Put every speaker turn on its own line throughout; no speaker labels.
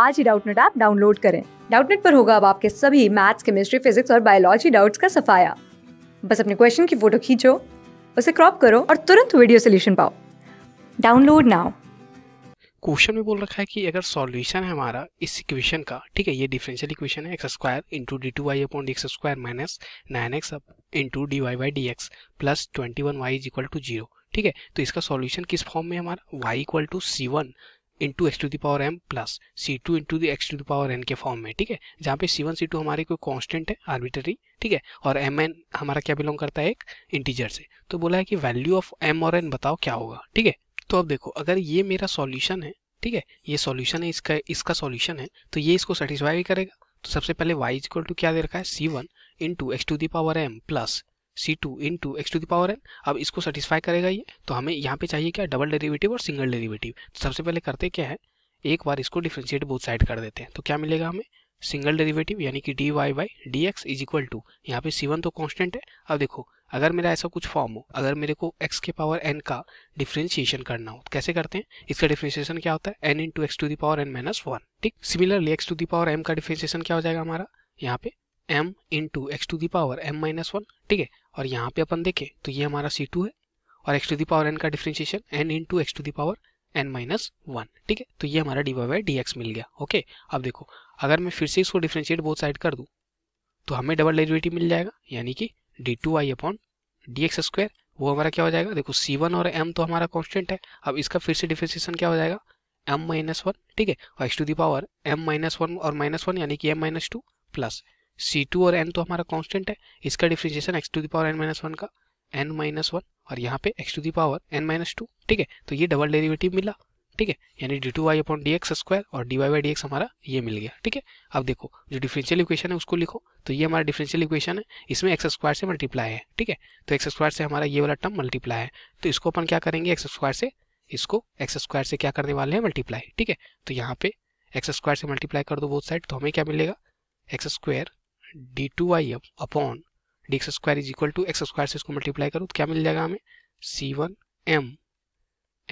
आज ही Doubtnut app download करें डाउटनेट पर होगा अब आपके सभी मैथ्स केमिस्ट्री फिजिक्स और बायोलॉजी डाउट्स का सफाया बस अपने क्वेश्चन की फोटो खींचो उसे क्रॉप करो और तुरंत वीडियो सोल्यूशन पाओ डाउनलोड नाउ क्वेश्चन में बोल रखा है कि अगर सॉल्यूशन है हमारा इस इक्वेशन का ठीक है ये डिफरेंशियल इक्वेशन है x square into d two y upon x square minus nine x into d y by d x plus twenty one y is equal to zero ठीक है तो इसका सॉल्यूशन किस फॉर्म में हमारा y equal to c one into x to the power m plus c two into the x to the power n के form में ठीक है जहाँ पे सी वन सी टू हमारे कोई कॉन्स्टेंट है आर्बिटरी ठीक है और एम एन हमारा क्या बिलोंग करता है एक इंटीजर से तो बोला है कि वैल्यू ऑफ एम और एन बताओ क्या होगा ठीक है तो अब देखो अगर ये मेरा सॉल्यूशन है ठीक है ये सॉल्यूशन है इसका इसका सॉल्यूशन है तो ये इसको सेटिस्फाई करेगा तो सबसे पहले वाई इज क्या दे रखा है c one into x to the power m plus c two into x to की पावर एन अब इसको सेटिस्फाई करेगा ये तो हमें यहाँ पे चाहिए क्या डबल डेरिवेटिव और सिंगल डेरिवेटिव तो सबसे पहले करते क्या है एक बार इसको डिफ्रेंशिएट बोथ साइड कर देते हैं तो क्या मिलेगा हमें सिंगल डेरिवेटिव यानी कि d y y d x is equal to यहाँ पे सी वन तो कॉन्स्टेंट है अब देखो अगर मेरा ऐसा कुछ फॉर्म हो अगर मेरे को एक्स के पावर एन का डिफ्रेंशिएशन करना हो तो कैसे करते हैं इसका डिफ्रेंशिएशन क्या होता है n into x to the power n minus one ठीक similarly x to the power m का डिफ्रेंशिएशन क्या हो जाएगा हमारा यहाँ पे into x to the power m minus one ठीक है और यहाँ पे अपन देखें तो ये हमारा सी टू है और एक्स टू दावर एन का differentiation n into x to the power n minus one ठीक है तो ये हमारा d y by d x मिल गया ओके अब देखो अगर मैं फिर से इसको डिफ्रेंशिएट बोथ साइड कर दूँ तो हमें डबल डेरिवेटिव मिल जाएगा यानी कि d two y upon d x square वो हमारा क्या हो जाएगा देखो सी वन और एम तो हमारा कॉन्स्टेंट है अब इसका फिर से डिफ्रेंशिएशन क्या हो जाएगा एम माइनस वन ठीक है और x to the power m minus one और माइनस वन यानी कि m minus two plus c two और एन तो हमारा कांस्टेंट है इसका differentiation x to the power n minus one का एन माइनस वन और यहाँ पे x to the power n minus two ठीक है तो ये डबल डेरिवेटिव मिला ठीक है यानी d two y upon d x square और d y by d x हमारा ये मिल गया ठीक है अब देखो जो डिफरेंशियल इक्वेशन है उसको लिखो तो ये हमारा डिफरेंशियल इक्वेशन है इसमें एक्स स्क्वायर से मल्टीप्लाई है ठीक है तो एक्स स्क्वायर से हमारा ये वाला टर्म मल्टीप्लाई है तो इसको अपन क्या करेंगे एक्स स्क्वायर से इसको एक्स स्क्वायर से क्या करने वाले हैं मल्टीप्लाई ठीक है तो यहाँ पे एक्स स्क्वायर से मल्टीप्लाई कर दो बोथ साइड तो हमें क्या मिलेगा x square d two y upon d x square is equal to x square से इसको मल्टीप्लाई करो तो क्या मिल जाएगा हमें c one m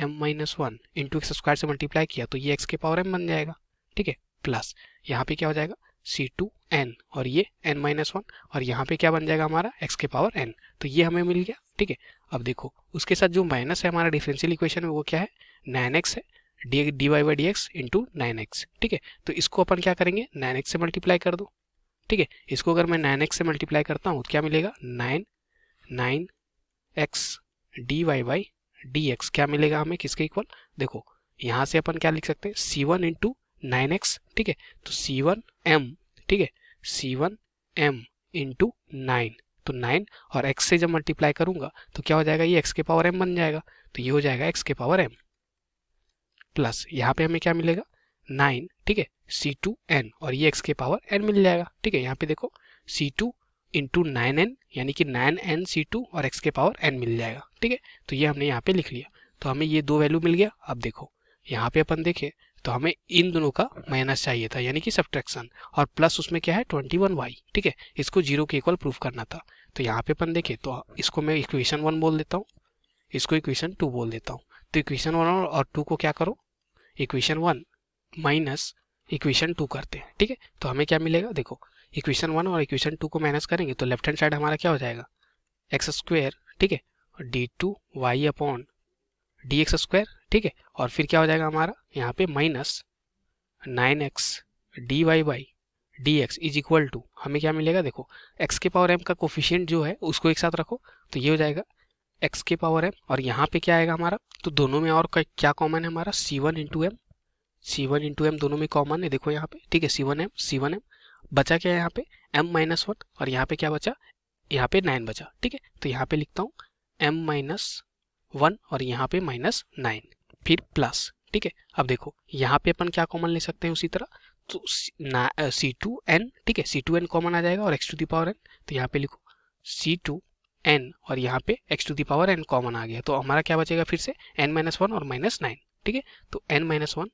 m minus one into x square से मल्टीप्लाई किया तो ये एक्स के पावर एम बन जाएगा ठीक है प्लस यहाँ पे क्या हो जाएगा सी टू एन और ये एन माइनस वन और यहाँ पे क्या बन जाएगा हमारा एक्स के पावर एन तो ये हमें मिल गया ठीक है अब देखो उसके साथ जो माइनस है हमारा डिफरेंशियल इक्वेशन में वो क्या है नाइन एक्स है d d y by d x into nine x ठीक है तो इसको अपन क्या करेंगे नाइन एक्स से मल्टीप्लाई कर दो ठीक है इसको अगर मैं नाइन से मल्टीप्लाई करता हूँ तो क्या मिलेगा nine nine x d y by d x क्या मिलेगा हमें किसके इक्वल देखो यहाँ से अपन क्या लिख सकते हैं c one into nine x ठीक है तो सी वन एम ठीक है c one m into nine तो नाइन और एक्स से जब मल्टीप्लाई करूंगा तो क्या हो जाएगा ये एक्स के पावर एम बन जाएगा तो ये हो जाएगा एक्स के पावर एम प्लस यहाँ पे हमें क्या मिलेगा नाइन ठीक है सी टू एन और ये एक्स के पावर एन मिल जाएगा ठीक है यहाँ पे देखो c two into nine n यानी कि नाइन एन सी टू और एक्स के पावर एन मिल जाएगा ठीक है तो ये हमने यहाँ पे लिख लिया तो हमें ये दो वैल्यू मिल गया अब देखो यहाँ पे अपन देखें तो हमें इन दोनों का माइनस चाहिए था यानी कि सब्ट्रैक्शन और प्लस उसमें क्या है ट्वेंटी वन वाई ठीक है इसको जीरो के इक्वल प्रूफ करना था तो यहाँ पे अपन देखें तो इसको मैं इक्वेशन वन बोल देता हूँ इसको इक्वेशन टू बोल देता हूँ तो इक्वेशन वन और टू को क्या करो equation one minus equation two करते हैं ठीक है तो हमें क्या मिलेगा देखो इक्वेशन वन और इक्वेशन टू को माइनस करेंगे तो लेफ्ट हैंड साइड हमारा क्या हो जाएगा एक्स स्क्वेयर ठीक है और d two y upon d x square ठीक है और फिर क्या हो जाएगा हमारा यहाँ पे minus nine x d y by d x is equal to हमें क्या मिलेगा देखो एक्स के पावर एम का कोफिशियंट जो है उसको एक साथ रखो तो ये हो जाएगा एक्स के पावर एम और यहाँ पे क्या आएगा हमारा तो दोनों में और क्या कॉमन है हमारा c one into m c one into m दोनों में कॉमन है देखो यहाँ पे ठीक है c one m c one m बचा क्या है यहाँ पे एम माइनस वन और यहाँ पे क्या बचा यहाँ पे नाइन बचा ठीक है तो यहाँ पे लिखता हूँ एम माइनस वन और यहाँ पे माइनस नाइन फिर प्लस ठीक है अब देखो यहाँ पे अपन क्या कॉमन ले सकते हैं उसी तरह तो सी टू एन ठीक है सी टू एन कॉमन आ जाएगा और x to the power n तो यहाँ पे लिखो सी टू एन और यहाँ पे x to the power n common आ गया तो हमारा क्या बचेगा फिर से एन माइनस वन और माइनस नाइन ठीक है तो n minus one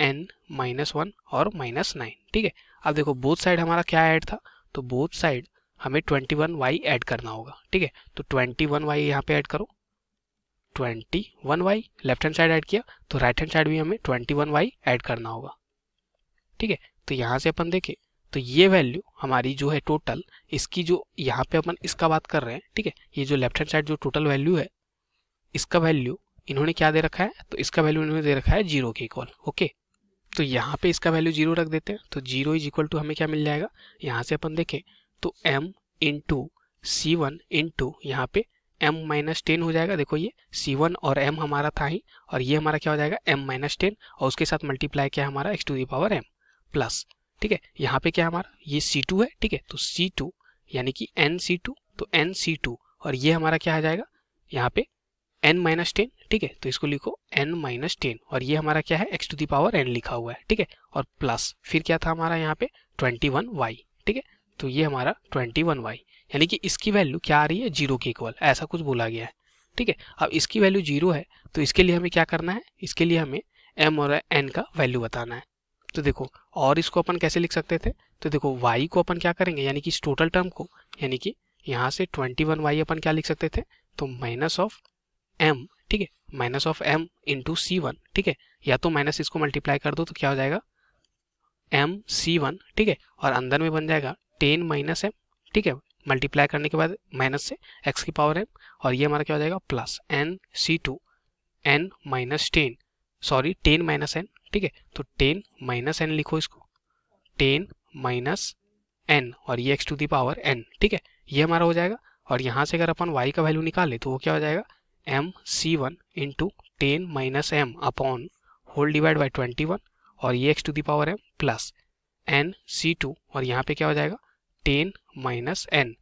n minus one और माइनस नाइन ठीक है अब देखो बोथ साइड हमारा क्या ऐड था तो बोथ साइड हमें ट्वेंटी वन वाई एड करना होगा ठीक है तो ट्वेंटी वन वाई यहाँ पे ऐड करो twenty one y left hand side add किया तो राइट हैंड साइड भी हमें ट्वेंटी वन वाई ऐड करना होगा ठीक है तो यहाँ से अपन देखें तो ये वैल्यू हमारी जो है टोटल इसकी जो यहाँ पे अपन इसका बात कर रहे हैं ठीक है ये जो लेफ्ट हैंड साइड जो टोटल वैल्यू है इसका वैल्यू इन्होंने क्या दे रखा है तो इसका वैल्यू इन्होंने दे रखा है जीरो के इक्वल ओके तो यहाँ पे इसका वैल्यू जीरो रख देते हैं तो जीरो इज इक्वल टू हमें क्या मिल जाएगा यहाँ से अपन देखें तो m into c one into यहाँ पे एम माइनस टेन हो जाएगा देखो ये c1 और m हमारा था ही और ये हमारा क्या हो जाएगा m माइनस टेन और उसके साथ मल्टीप्लाई क्या हमारा x to the power m plus ठीक है यहाँ पे क्या हमारा ये c2 है ठीक है तो c2 यानी कि एन सी टू तो एन सी टू और ये हमारा क्या आ जाएगा यहाँ पे एन माइनस टेन ठीक है तो इसको लिखो एन माइनस टेन और ये हमारा क्या है x to the power n लिखा हुआ है ठीक है और प्लस फिर क्या था हमारा यहाँ पे ट्वेंटी वन वाई ठीक है तो ये हमारा ट्वेंटी वन वाई यानी कि इसकी वैल्यू क्या आ रही है जीरो के इक्वल ऐसा कुछ बोला गया है ठीक है अब इसकी वैल्यू जीरो है तो इसके लिए हमें क्या करना है इसके लिए हमें एम और एन का वैल्यू बताना है तो देखो और इसको अपन कैसे लिख सकते थे तो देखो वाई को अपन क्या करेंगे यानी कि इस टोटल टर्म को यानी कि यहाँ से ट्वेंटी वन वाई अपन क्या लिख सकते थे तो माइनस ऑफ एम ठीक है minus of m into c one ठीक है या तो माइनस इसको मल्टीप्लाई कर दो तो क्या हो जाएगा एम सी वन ठीक है और अंदर में बन जाएगा टेन माइनस एम ठीक है मल्टीप्लाई करने के बाद माइनस से एक्स की पावर एम और ये हमारा क्या हो जाएगा plus n c two n minus ten sorry ten minus n ठीक है तो टेन माइनस एन लिखो इसको टेन माइनस एन और ये x to the power n ठीक है ये हमारा हो जाएगा और यहाँ से अगर अपन वाई का वैल्यू निकाले तो वो क्या हो जाएगा m c one into ten minus m upon whole divide by twenty one और ये x to the power m plus n c two और यहाँ पे क्या हो जाएगा ten minus n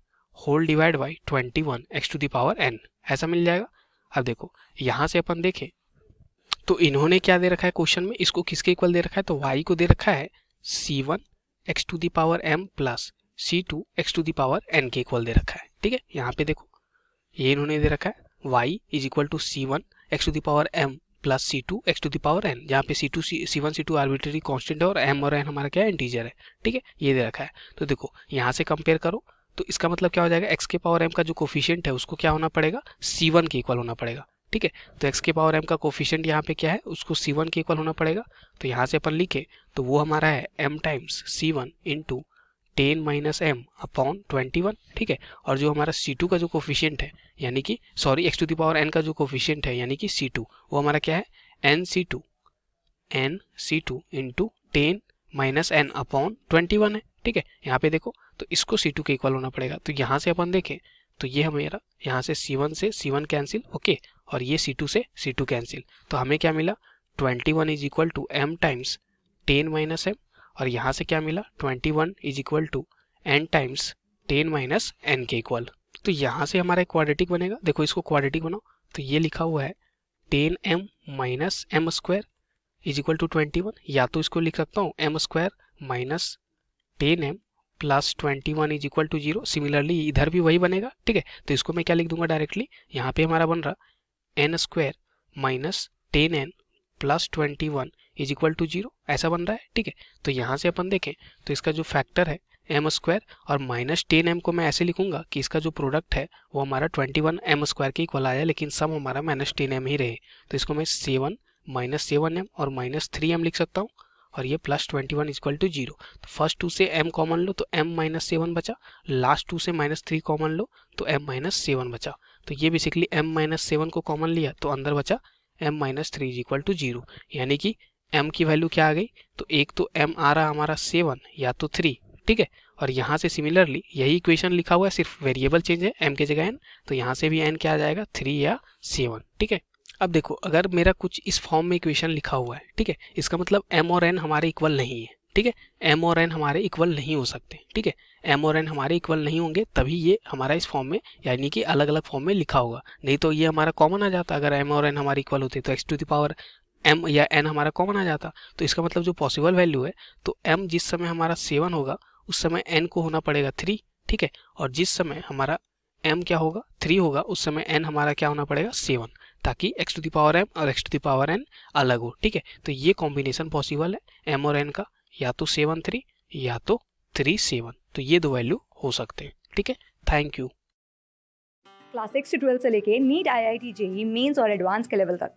whole divide by twenty one x to the power n ऐसा मिल जाएगा अब देखो यहाँ से अपन देखें तो इन्होंने क्या दे रखा है क्वेश्चन में इसको किसके इक्वल दे रखा है तो वाई को दे रखा है c one x to the power m plus c two x to the power n के इक्वल दे रखा है ठीक है यहाँ पे देखो ये इन्होंने दे रखा है y is equal to c one x to the power m plus c two x to the power n जहाँ पे c two c one c two arbitrary constant है और एम और एन हमारा क्या है इंटीजर है ठीक है ये दे रखा है तो देखो यहाँ से कंपेयर करो तो इसका मतलब क्या हो जाएगा एक्स के पावर एम का जो कोफिशियंट है उसको क्या होना पड़ेगा सी वन के इक्वल होना पड़ेगा ठीक है तो एक्स के पावर एम का कोफिशियंट यहाँ पे क्या है उसको सी वन के इक्वल होना पड़ेगा तो यहाँ से अपन लिखे तो वो हमारा है m times c one into ten minus m upon twenty one ठीक है और जो हमारा सी टू का जो कोफिशियंट है यानी कि sorry x to the power n का जो कोफिशियंट है यानी कि सी टू वो हमारा क्या है n c two n c two into ten minus n upon twenty one है ठीक है यहाँ पे देखो तो इसको सी टू के इक्वल होना पड़ेगा तो यहाँ से अपन देखें तो ये हमारा यहाँ से सी वन से सी वन कैंसिल ओके और ये सी टू से सी टू कैंसिल तो हमें क्या मिला twenty one is equal to m times ten minus m और यहाँ से क्या मिला 21 one is equal to n times ten minus n के इक्वल तो यहाँ से हमारा क्वाड्रेटिक बनेगा देखो इसको क्वाड्रेटिक बनाओ तो ये लिखा हुआ है ten m minus m square is equal to twenty one या तो इसको लिख सकता हूँ m square minus ten m plus twenty one is equal to zero similarly इधर भी वही बनेगा ठीक है तो इसको मैं क्या लिख दूंगा डायरेक्टली यहाँ पे हमारा बन रहा n square minus ten n plus twenty one is equal to zero ऐसा बन रहा है ठीक है तो यहाँ से अपन देखें तो इसका जो फैक्टर है एम स्क्वायर और माइनस टेन एम को मैं ऐसे लिखूंगा कि इसका जो प्रोडक्ट है वो हमारा ट्वेंटी वन एम स्क्वायर के इक्वल आया लेकिन सम हमारा माइनस टेन एम ही रहे तो इसको मैं सेवन माइनस सेवन एम और माइनस थ्री एम लिख सकता हूँ और ये plus twenty one equal to zero तो फर्स्ट टू से एम कॉमन लो तो एम माइनस सेवन बचा लास्ट टू से माइनस थ्री कॉमन लो तो एम माइनस सेवन बचा तो ये बेसिकली एम माइनस सेवन को कॉमन लिया तो अंदर बचा m minus three is equal to zero यानी कि एम की वैल्यू क्या आ गई तो एक तो एम आ रहा हमारा सेवन या तो थ्री ठीक है और यहाँ से सिमिलरली यही इक्वेशन लिखा हुआ है सिर्फ वेरिएबल चेंज है एम के जगह एन तो यहाँ से भी एन क्या आ जाएगा थ्री या सेवन ठीक है अब देखो अगर मेरा कुछ इस फॉर्म में इक्वेशन लिखा हुआ है ठीक है इसका मतलब एम और एन हमारे इक्वल नहीं है ठीक है एम और एन हमारे इक्वल नहीं हो सकते ठीक है एम और एन हमारे इक्वल नहीं होंगे तभी ये हमारा इस फॉर्म में यानी कि अलग अलग फॉर्म में लिखा होगा नहीं तो ये हमारा कॉमन आ जाता अगर एम और एन हमारे इक्वल होते तो x to the power m या एन हमारा कॉमन आ जाता तो इसका मतलब जो पॉसिबल वैल्यू है तो एम जिस समय हमारा सेवन होगा उस समय एन को होना पड़ेगा थ्री ठीक है और जिस समय हमारा एम क्या होगा थ्री होगा उस समय एन हमारा क्या होना पड़ेगा सेवन ताकि x to the power m और x to the power n अलग हो ठीक है तो ये कॉम्बिनेशन पॉसिबल है एम और एन का या तो सेवन थ्री या तो थ्री सेवन तो ये दो वैल्यू हो सकते हैं ठीक है थैंक यू क्लास सिक्स से लेके NEET I I T JEE mains और एडवांस के लेवल तक